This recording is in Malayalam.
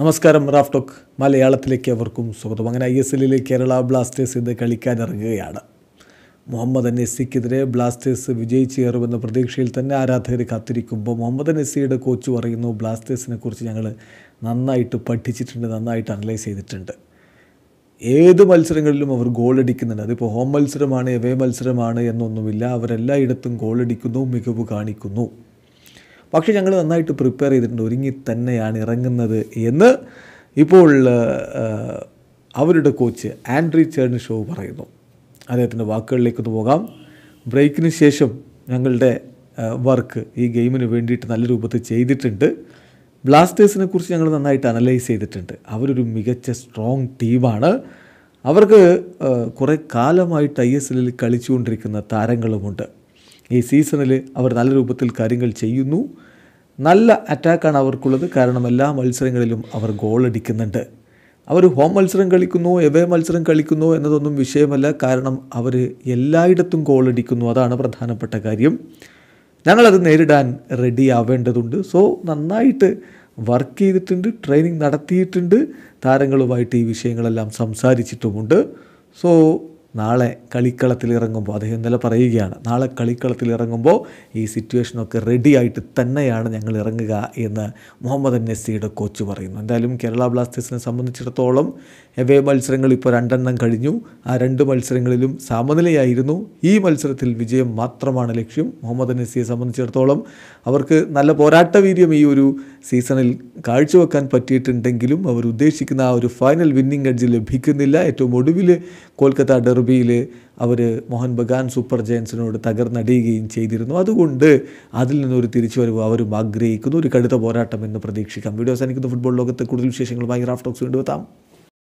നമസ്കാരം റാഫ് ടോക്ക് മലയാളത്തിലേക്ക് അവർക്കും സ്വാഗതം അങ്ങനെ ഐ എസ് എല്ലിലെ കേരള ബ്ലാസ്റ്റേഴ്സ് ഇന്ന് കളിക്കാനിറങ്ങുകയാണ് മുഹമ്മദ് നസീക്കെതിരെ ബ്ലാസ്റ്റേഴ്സ് കയറുമെന്ന പ്രതീക്ഷയിൽ തന്നെ ആരാധകർ കാത്തിരിക്കുമ്പോൾ മുഹമ്മദ് നസീയുടെ കോച്ച് പറയുന്നു ബ്ലാസ്റ്റേഴ്സിനെ കുറിച്ച് ഞങ്ങൾ നന്നായിട്ട് പഠിച്ചിട്ടുണ്ട് നന്നായിട്ട് അനലൈസ് ചെയ്തിട്ടുണ്ട് ഏത് മത്സരങ്ങളിലും അവർ ഗോളടിക്കുന്നുണ്ട് അതിപ്പോൾ ഹോം മത്സരമാണ് എവേ മത്സരമാണ് എന്നൊന്നുമില്ല അവരെല്ലായിടത്തും ഗോളടിക്കുന്നു മികവ് കാണിക്കുന്നു പക്ഷേ ഞങ്ങൾ നന്നായിട്ട് പ്രിപ്പയർ ചെയ്തിട്ടുണ്ട് ഒരുങ്ങി തന്നെയാണ് ഇറങ്ങുന്നത് എന്ന് ഇപ്പോൾ അവരുടെ കോച്ച് ആൻഡ്രി ചേർൺ ഷോ പറയുന്നു അദ്ദേഹത്തിൻ്റെ വാക്കുകളിലേക്കൊന്ന് പോകാം ബ്രേക്കിന് ശേഷം ഞങ്ങളുടെ വർക്ക് ഈ ഗെയിമിന് വേണ്ടിയിട്ട് നല്ല രൂപത്തിൽ ചെയ്തിട്ടുണ്ട് ബ്ലാസ്റ്റേഴ്സിനെ കുറിച്ച് ഞങ്ങൾ നന്നായിട്ട് അനലൈസ് ചെയ്തിട്ടുണ്ട് അവരൊരു മികച്ച സ്ട്രോങ് ടീമാണ് അവർക്ക് കുറേ കാലമായിട്ട് ഐ എസ് എല്ലിൽ കളിച്ചുകൊണ്ടിരിക്കുന്ന താരങ്ങളുമുണ്ട് ഈ സീസണിൽ അവർ നല്ല രൂപത്തിൽ കാര്യങ്ങൾ ചെയ്യുന്നു നല്ല അറ്റാക്കാണ് അവർക്കുള്ളത് കാരണം എല്ലാ മത്സരങ്ങളിലും അവർ ഗോൾ അടിക്കുന്നുണ്ട് അവർ ഹോം മത്സരം കളിക്കുന്നു എവേ മത്സരം കളിക്കുന്നു എന്നതൊന്നും വിഷയമല്ല കാരണം അവർ എല്ലായിടത്തും ഗോൾ അടിക്കുന്നു അതാണ് പ്രധാനപ്പെട്ട കാര്യം ഞങ്ങളത് നേരിടാൻ റെഡി ആവേണ്ടതുണ്ട് സോ നന്നായിട്ട് വർക്ക് ചെയ്തിട്ടുണ്ട് ട്രെയിനിങ് നടത്തിയിട്ടുണ്ട് താരങ്ങളുമായിട്ട് ഈ വിഷയങ്ങളെല്ലാം സംസാരിച്ചിട്ടുമുണ്ട് സോ നാളെ കളിക്കളത്തിൽ ഇറങ്ങുമ്പോൾ അദ്ദേഹം ഇന്നലെ പറയുകയാണ് നാളെ കളിക്കളത്തിൽ ഇറങ്ങുമ്പോൾ ഈ സിറ്റുവേഷനൊക്കെ റെഡിയായിട്ട് തന്നെയാണ് ഞങ്ങൾ ഇറങ്ങുക എന്ന് മുഹമ്മദ് നസീയുടെ കോച്ച് പറയുന്നു എന്തായാലും കേരള ബ്ലാസ്റ്റേഴ്സിനെ സംബന്ധിച്ചിടത്തോളം എവേ മത്സരങ്ങൾ ഇപ്പോൾ രണ്ടെണ്ണം കഴിഞ്ഞു ആ രണ്ട് മത്സരങ്ങളിലും സമനിലയായിരുന്നു ഈ മത്സരത്തിൽ വിജയം മാത്രമാണ് ലക്ഷ്യം മുഹമ്മദ് നസിയെ സംബന്ധിച്ചിടത്തോളം അവർക്ക് നല്ല പോരാട്ട വീര്യം ഈ ഒരു സീസണിൽ കാഴ്ചവെക്കാൻ പറ്റിയിട്ടുണ്ടെങ്കിലും അവർ ഉദ്ദേശിക്കുന്ന ആ ഒരു ഫൈനൽ വിന്നിംഗ് എഡ്ജ് ലഭിക്കുന്നില്ല ഏറ്റവും ഒടുവിൽ കൊൽക്കത്ത ഡെർബി ഡെർബിയിൽ അവർ മോഹൻ ബഗാൻ സൂപ്പർ ജയൻസിനോട് തകർന്നടിയുകയും ചെയ്തിരുന്നു അതുകൊണ്ട് അതിൽ നിന്നൊരു വരവ് അവരും ആഗ്രഹിക്കുന്നു ഒരു കടുത്ത പോരാട്ടം എന്ന് പ്രതീക്ഷിക്കാം വീഡിയോ അവസാനിക്കുന്ന ഫുട്ബോൾ ലോകത്തെ കൂടുതൽ വിശേഷങ്ങളുമായി റാഫ്റ്റോക്സ് വീണ്ടും എത്താം